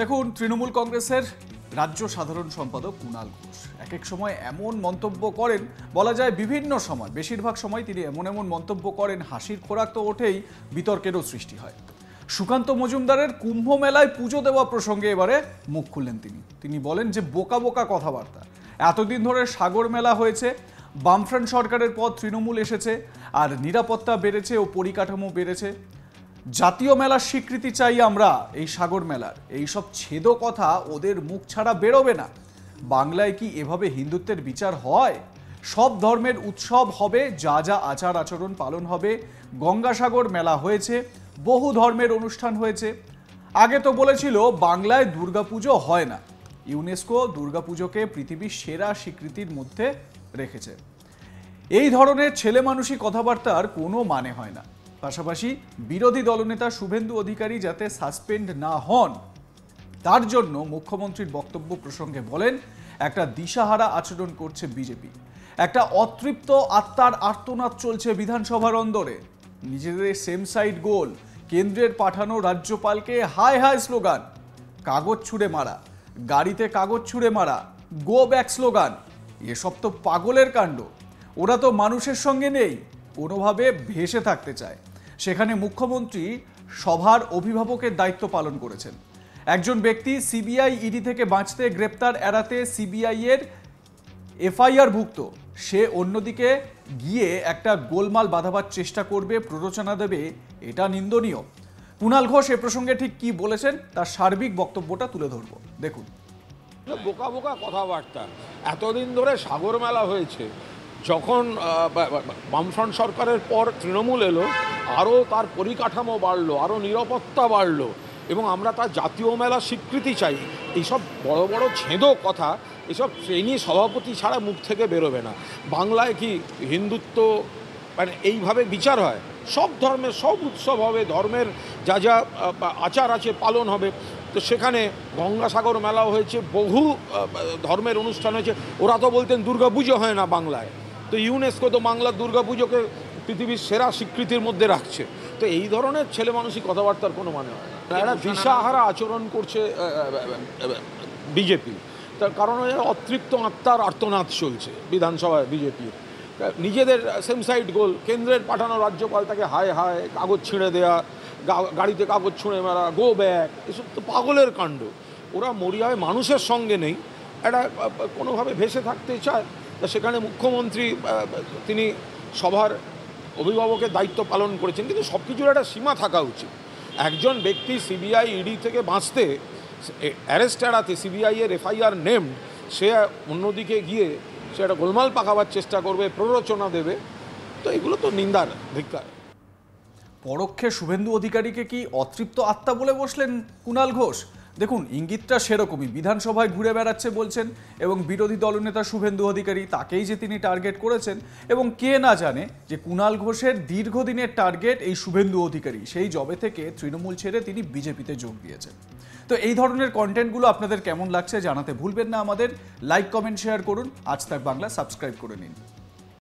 দেখুন তৃণমূল কংগ্রেসের রাজ্য সাধারণ সম্পাদক কুণাল ঘোষ এক এক সময় এমন মন্তব্য করেন বলা যায় বিভিন্ন সময় বেশিরভাগ সময় তিনি এমন এমন মন্তব্য করেন হাসির খোরাক তো ওঠেই বিতর্কেরও সৃষ্টি হয় সুকান্ত মজুমদারের কুম্ভ মেলায় পুজো দেওয়া প্রসঙ্গে এবারে মুখ খুললেন তিনি তিনি বলেন যে বোকা বোকা কথাবার্তা এতদিন ধরে সাগর মেলা হয়েছে বামফ্রন্ট সরকারের পর তৃণমূল এসেছে আর নিরাপত্তা বেড়েছে ও পরিকাঠামো বেড়েছে জাতীয় মেলার স্বীকৃতি চাই আমরা এই সাগর মেলার এইসব ছেদ কথা ওদের মুখ ছাড়া বেরোবে না বাংলায় কি এভাবে হিন্দুত্বের বিচার হয় সব ধর্মের উৎসব হবে যা যা আচার আচরণ পালন হবে গঙ্গাসাগর মেলা হয়েছে বহু ধর্মের অনুষ্ঠান হয়েছে আগে তো বলেছিল বাংলায় দুর্গাপুজো হয় না ইউনেস্কো দুর্গাপুজোকে পৃথিবীর সেরা স্বীকৃতির মধ্যে রেখেছে এই ধরনের ছেলে মানুষই কথাবার্তার কোনো মানে হয় না পাশাপাশি বিরোধী দলনেতা শুভেন্দু অধিকারী যাতে সাসপেন্ড না হন তার জন্য মুখ্যমন্ত্রীর বক্তব্য প্রসঙ্গে বলেন একটা দিশাহারা আচরণ করছে বিজেপি একটা অতৃপ্ত আত্মার আর্তনাদ চলছে বিধানসভার অন্দরে নিজেদের সেম সাইড গোল কেন্দ্রের পাঠানো রাজ্যপালকে হাই হাই স্লোগান কাগজ ছুঁড়ে মারা গাড়িতে কাগজ ছুঁড়ে মারা গো ব্যাক স্লোগান এসব তো পাগলের কাণ্ড ওরা তো মানুষের সঙ্গে নেই কোনোভাবে ভেসে থাকতে চায় সেখানে মুখ্যমন্ত্রী সভার অভিভাবকের দায়িত্ব পালন করেছেন একজন ব্যক্তি সিবিআই ইডি থেকে বাঁচতে গ্রেপ্তার এড়াতে সিবিআইয়ের ভুক্ত সে অন্যদিকে গিয়ে একটা গোলমাল বাঁধাবার চেষ্টা করবে প্ররোচনা দেবে এটা নিন্দনীয় কুণাল ঘোষ এ প্রসঙ্গে ঠিক কি বলেছেন তার সার্বিক বক্তব্যটা তুলে ধরব দেখুন বোকা বোকা কথাবার্তা এতদিন ধরে সাগর মেলা হয়েছে যখন বামফ্রন্ট সরকারের পর তৃণমূল এলো আরও তার পরিকাঠামো বাড়লো আরও নিরাপত্তা বাড়লো এবং আমরা তার জাতীয় মেলা স্বীকৃতি চাই এইসব বড় বড় ছেঁদো কথা এসব শ্রেণী সভাপতি ছাড়া মুখ থেকে বেরোবে না বাংলায় কি হিন্দুত্ব মানে এইভাবে বিচার হয় সব ধর্মের সব উৎসব হবে ধর্মের যা যা আচার আছে পালন হবে তো সেখানে গঙ্গাসাগর মেলাও হয়েছে বহু ধর্মের অনুষ্ঠান হয়েছে ওরা তো বলতেন দুর্গা পুজো হয় না বাংলায় তো ইউনেস্কো তো বাংলার দুর্গাপুজোকে পৃথিবীর সেরা স্বীকৃতির মধ্যে রাখছে তো এই ধরনের ছেলে মানুষই কথাবার্তার কোনো মানে হয় না এরা দিশাহারা আচরণ করছে বিজেপি তার কারণ অতৃপ্ত আত্মার আর্তনাদ চলছে বিধানসভায় বিজেপির নিজেদের সেম সাইড গোল কেন্দ্রের পাঠানো রাজ্যপাল তাকে হায় হায় কাগজ ছিঁড়ে দেয়া গাড়িতে কাগজ ছুঁড়ে মারা গো ব্যাগ এসব তো পাগলের কাণ্ড ওরা মরিয়ায় মানুষের সঙ্গে নেই একটা কোনোভাবে ভেসে থাকতে চায় তা সেখানে মুখ্যমন্ত্রী তিনি সভার অভিভাবকের দায়িত্ব পালন করেছেন কিন্তু সব কিছুর একটা সীমা থাকা উচিত একজন ব্যক্তি সিবিআই ইডি থেকে বাঁচতে অ্যারেস্ট এড়াতে এর এফআইআর নেম সে অন্যদিকে গিয়ে সে একটা গোলমাল পাকাবার চেষ্টা করবে প্ররোচনা দেবে তো এগুলো তো নিন্দার ধিকার পরোক্ষে শুভেন্দু অধিকারীকে কি অতৃপ্ত আত্মা বলে বসলেন কুণাল ঘোষ দেখুন ইঙ্গিতটা সেরকমই বিধানসভায় ঘুরে বেড়াচ্ছে বলছেন এবং বিরোধী দলনেতা শুভেন্দু অধিকারী তাকেই যে তিনি টার্গেট করেছেন এবং কে না জানে যে কুণাল ঘোষের দীর্ঘদিনের টার্গেট এই শুভেন্দু অধিকারী সেই জবে থেকে তৃণমূল ছেড়ে তিনি বিজেপিতে যোগ দিয়েছেন তো এই ধরনের কন্টেন্টগুলো আপনাদের কেমন লাগছে জানাতে ভুলবেন না আমাদের লাইক কমেন্ট শেয়ার করুন আজ তাক বাংলা সাবস্ক্রাইব করে নিন